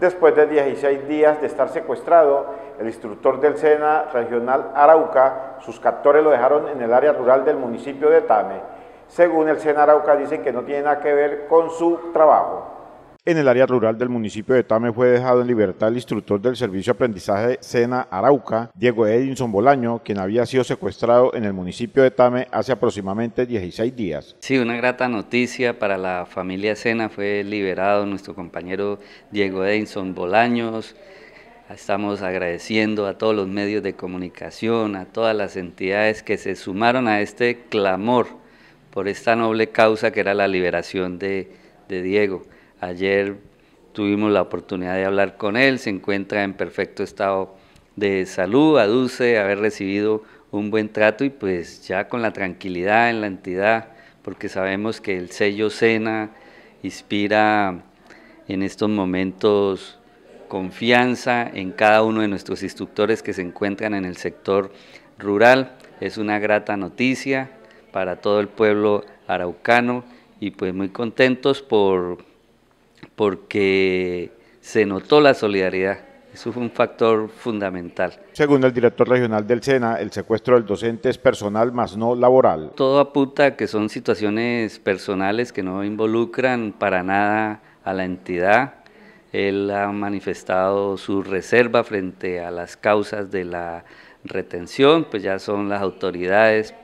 Después de 16 días de estar secuestrado, el instructor del SENA regional Arauca, sus captores lo dejaron en el área rural del municipio de Tame. Según el SENA Arauca, dicen que no tiene nada que ver con su trabajo en el área rural del municipio de Tame fue dejado en libertad el instructor del servicio de aprendizaje Sena Arauca, Diego Edinson Bolaño, quien había sido secuestrado en el municipio de Tame hace aproximadamente 16 días. Sí, una grata noticia para la familia Sena fue liberado nuestro compañero Diego Edinson Bolaños. Estamos agradeciendo a todos los medios de comunicación, a todas las entidades que se sumaron a este clamor por esta noble causa que era la liberación de, de Diego. Ayer tuvimos la oportunidad de hablar con él, se encuentra en perfecto estado de salud, aduce haber recibido un buen trato y pues ya con la tranquilidad en la entidad, porque sabemos que el sello Sena inspira en estos momentos confianza en cada uno de nuestros instructores que se encuentran en el sector rural. Es una grata noticia para todo el pueblo araucano y pues muy contentos por porque se notó la solidaridad. Eso fue un factor fundamental. Según el director regional del SENA, el secuestro del docente es personal más no laboral. Todo apunta que son situaciones personales que no involucran para nada a la entidad. Él ha manifestado su reserva frente a las causas de la retención, pues ya son las autoridades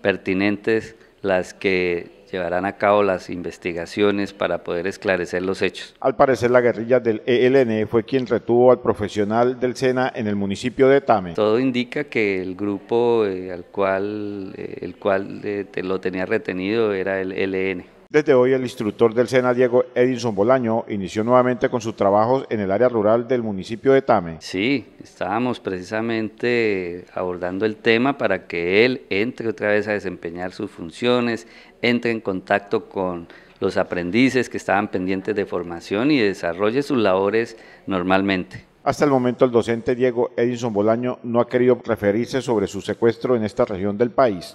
pertinentes las que llevarán a cabo las investigaciones para poder esclarecer los hechos. Al parecer, la guerrilla del ELN fue quien retuvo al profesional del SENA en el municipio de Tame. Todo indica que el grupo eh, al cual, eh, el cual eh, lo tenía retenido era el ELN. Desde hoy, el instructor del SENA, Diego Edison Bolaño, inició nuevamente con sus trabajos en el área rural del municipio de Tame. Sí, estábamos precisamente abordando el tema para que él entre otra vez a desempeñar sus funciones, entre en contacto con los aprendices que estaban pendientes de formación y desarrolle sus labores normalmente. Hasta el momento el docente Diego Edinson Bolaño no ha querido referirse sobre su secuestro en esta región del país.